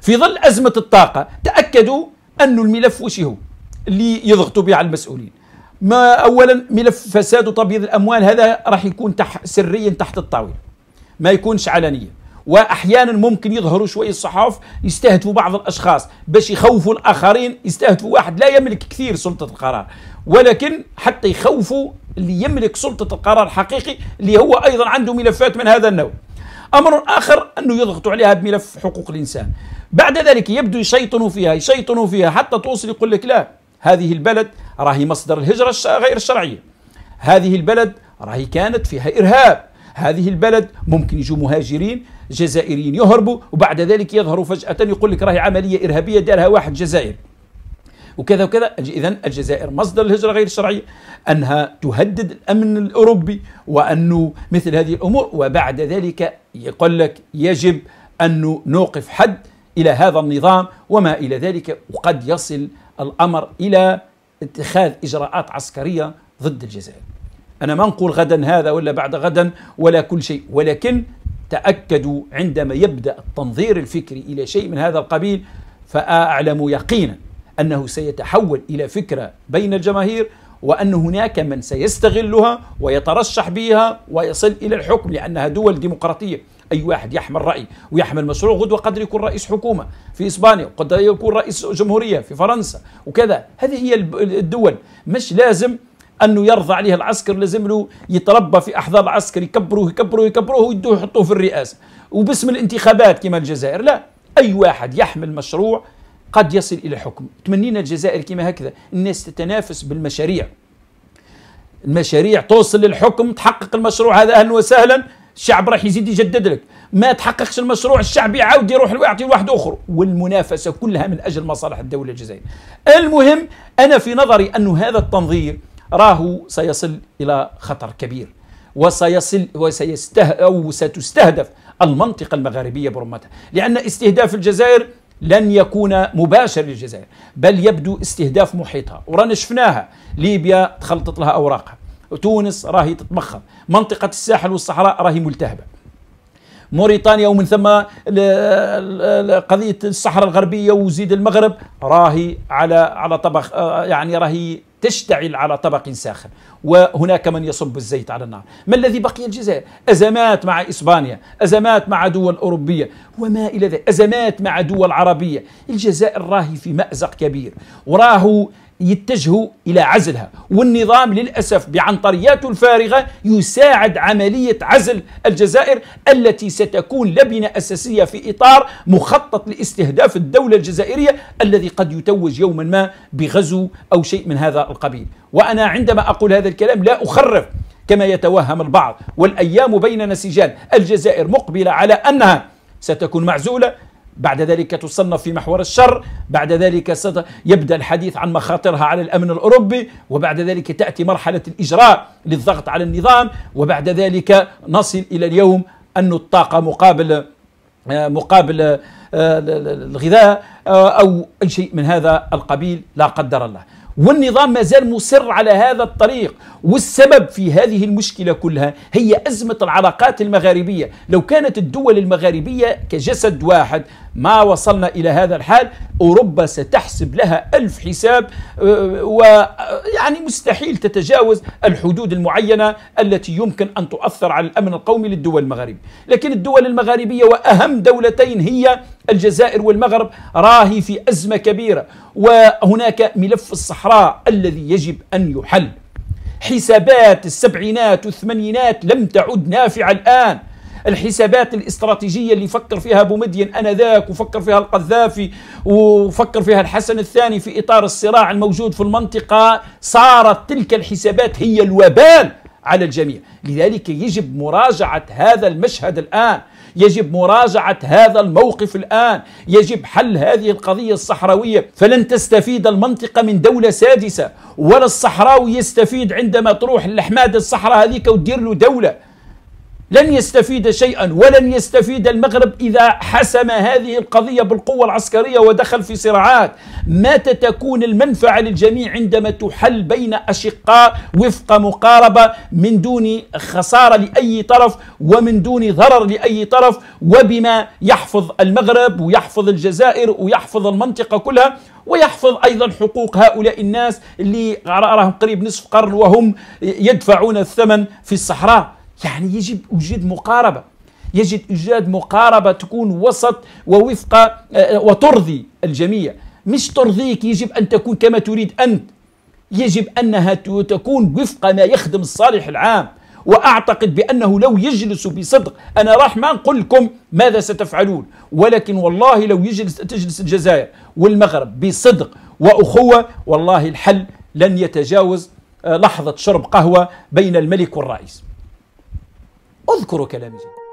في ظل أزمة الطاقة تأكدوا أن الملف وش هو اللي يضغطوا به على المسؤولين ما أولا ملف فساد وتبييض الأموال هذا راح يكون تح سريا تحت الطاولة ما يكونش علنيا واحيانا ممكن يظهروا شويه الصحاف يستهدفوا بعض الاشخاص باش يخوفوا الاخرين يستهدفوا واحد لا يملك كثير سلطه القرار ولكن حتى يخوفوا اللي يملك سلطه القرار الحقيقي اللي هو ايضا عنده ملفات من هذا النوع أمر آخر أنه يضغط عليها بملف حقوق الإنسان بعد ذلك يبدو يشيطن فيها يشيطن فيها حتى توصل يقول لك لا هذه البلد راهي مصدر الهجرة غير الشرعية هذه البلد راهي كانت فيها إرهاب هذه البلد ممكن يجوا مهاجرين جزائريين يهربوا وبعد ذلك يظهروا فجأة يقول لك راهي عملية إرهابية دارها واحد جزائري وكذا وكذا إذا الجزائر مصدر الهجرة غير الشرعية أنها تهدد الأمن الأوروبي وأنه مثل هذه الأمور وبعد ذلك يقول لك يجب أن نوقف حد إلى هذا النظام وما إلى ذلك وقد يصل الأمر إلى اتخاذ إجراءات عسكرية ضد الجزائر أنا ما نقول غدا هذا ولا بعد غدا ولا كل شيء ولكن تأكدوا عندما يبدأ التنظير الفكري إلى شيء من هذا القبيل فأعلم يقينا أنه سيتحول إلى فكرة بين الجماهير وأن هناك من سيستغلها ويترشح بها ويصل إلى الحكم لأنها دول ديمقراطية أي واحد يحمل رأي ويحمل مشروع غدوة قد يكون رئيس حكومة في إسبانيا وقد يكون رئيس جمهورية في فرنسا وكذا هذه هي الدول مش لازم انه يرضى عليه العسكر لازم له يتربى في احضان العسكر يكبروه يكبروه يكبروه ويدوه يحطوه في الرئاسه وباسم الانتخابات كما الجزائر لا اي واحد يحمل مشروع قد يصل إلى حكم تمنينا الجزائر كما هكذا الناس تتنافس بالمشاريع المشاريع توصل للحكم تحقق المشروع هذا أهلا وسهلا الشعب راح يزيد يجدد لك ما تحققش المشروع الشعب يعاود يروح يعطي واحد اخر والمنافسه كلها من اجل مصالح الدوله الجزائريه المهم انا في نظري أن هذا التنظير راه سيصل الى خطر كبير وسيصل وسيسته او ستستهدف المنطقه المغاربيه برمتها لان استهداف الجزائر لن يكون مباشر للجزائر بل يبدو استهداف محيطها ورانا شفناها ليبيا تخلطت لها أوراقها تونس راهي تتمخض منطقة الساحل والصحراء راهي ملتهبة موريتانيا ومن ثم قضية الصحراء الغربية وزيد المغرب راهي على على طبخ يعني راهي تشتعل على طبق ساخن وهناك من يصب الزيت على النار ما الذي بقي الجزائر أزمات مع إسبانيا أزمات مع دول أوروبية وما إلى ذلك أزمات مع دول عربية الجزائر راهي في مأزق كبير وراهو يتجهوا إلى عزلها والنظام للأسف بعنطرياته الفارغة يساعد عملية عزل الجزائر التي ستكون لبنة أساسية في إطار مخطط لاستهداف الدولة الجزائرية الذي قد يتوج يوما ما بغزو أو شيء من هذا القبيل وأنا عندما أقول هذا الكلام لا أخرف كما يتوهم البعض والأيام بيننا سجال الجزائر مقبلة على أنها ستكون معزولة بعد ذلك تصنف في محور الشر بعد ذلك يبدأ الحديث عن مخاطرها على الأمن الأوروبي وبعد ذلك تأتي مرحلة الإجراء للضغط على النظام وبعد ذلك نصل إلى اليوم أن الطاقة مقابل آه، مقابل آه، الغذاء آه، أو أي شيء من هذا القبيل لا قدر الله والنظام مازال مصر على هذا الطريق والسبب في هذه المشكلة كلها هي أزمة العلاقات المغاربية لو كانت الدول المغاربية كجسد واحد ما وصلنا إلى هذا الحال أوروبا ستحسب لها ألف حساب آه، ويعني آه، مستحيل تتجاوز الحدود المعينة التي يمكن أن تؤثر على الأمن القومي للدول المغاربية لكن الدول المغاربية وأهم دولتين هي الجزائر والمغرب راهي في أزمة كبيرة وهناك ملف الصحراء الذي يجب أن يحل حسابات السبعينات والثمانينات لم تعد نافعة الآن الحسابات الاستراتيجية اللي فكر فيها أبو مدين أنذاك وفكر فيها القذافي وفكر فيها الحسن الثاني في إطار الصراع الموجود في المنطقة صارت تلك الحسابات هي الوبال على الجميع لذلك يجب مراجعة هذا المشهد الآن يجب مراجعة هذا الموقف الآن يجب حل هذه القضية الصحراوية فلن تستفيد المنطقة من دولة سادسة ولا الصحراوي يستفيد عندما تروح لحماد الصحراء هذيك وتدير له دولة لن يستفيد شيئا ولن يستفيد المغرب إذا حسم هذه القضية بالقوة العسكرية ودخل في صراعات متى تكون المنفعة للجميع عندما تحل بين أشقاء وفق مقاربة من دون خسارة لأي طرف ومن دون ضرر لأي طرف وبما يحفظ المغرب ويحفظ الجزائر ويحفظ المنطقة كلها ويحفظ ايضا حقوق هؤلاء الناس اللي راهم قريب نصف قرن وهم يدفعون الثمن في الصحراء يعني يجب يوجد مقاربة يجب إيجاد مقاربة تكون وسط ووفق آه، آه، وترضي الجميع مش ترضيك يجب أن تكون كما تريد أنت يجب أنها تكون وفق ما يخدم الصالح العام وأعتقد بأنه لو يجلس بصدق أنا راح ما نقول لكم ماذا ستفعلون ولكن والله لو يجلس تجلس الجزائر والمغرب بصدق وأخوة والله الحل لن يتجاوز آه، لحظة شرب قهوة بين الملك والرئيس اذكروا كلام جيد